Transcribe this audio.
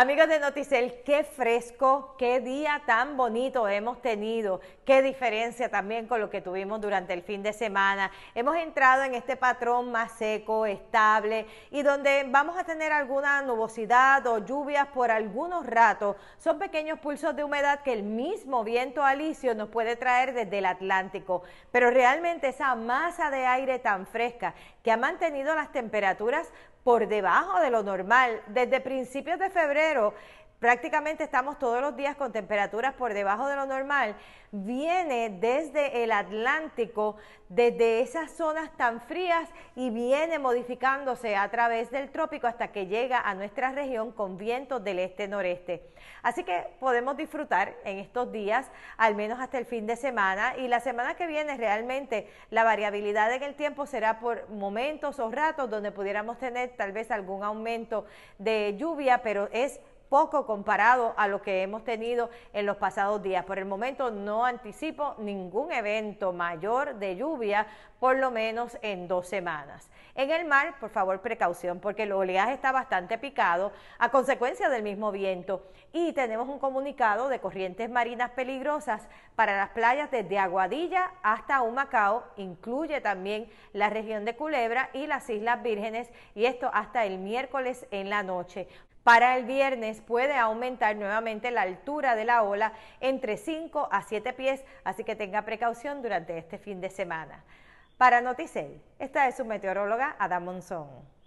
Amigos de Noticel, qué fresco, qué día tan bonito hemos tenido, qué diferencia también con lo que tuvimos durante el fin de semana. Hemos entrado en este patrón más seco, estable y donde vamos a tener alguna nubosidad o lluvias por algunos ratos. Son pequeños pulsos de humedad que el mismo viento alisio nos puede traer desde el Atlántico, pero realmente esa masa de aire tan fresca que ha mantenido las temperaturas por debajo de lo normal desde principios de febrero pero prácticamente estamos todos los días con temperaturas por debajo de lo normal, viene desde el Atlántico, desde esas zonas tan frías y viene modificándose a través del trópico hasta que llega a nuestra región con vientos del este-noreste. Así que podemos disfrutar en estos días, al menos hasta el fin de semana, y la semana que viene realmente la variabilidad en el tiempo será por momentos o ratos donde pudiéramos tener tal vez algún aumento de lluvia, pero es poco comparado a lo que hemos tenido en los pasados días. Por el momento no anticipo ningún evento mayor de lluvia, por lo menos en dos semanas. En el mar, por favor, precaución, porque el oleaje está bastante picado a consecuencia del mismo viento. Y tenemos un comunicado de corrientes marinas peligrosas para las playas desde Aguadilla hasta Humacao, incluye también la región de Culebra y las Islas Vírgenes, y esto hasta el miércoles en la noche. Para el viernes puede aumentar nuevamente la altura de la ola entre 5 a 7 pies, así que tenga precaución durante este fin de semana. Para Noticel, esta es su meteoróloga Adam Monzón.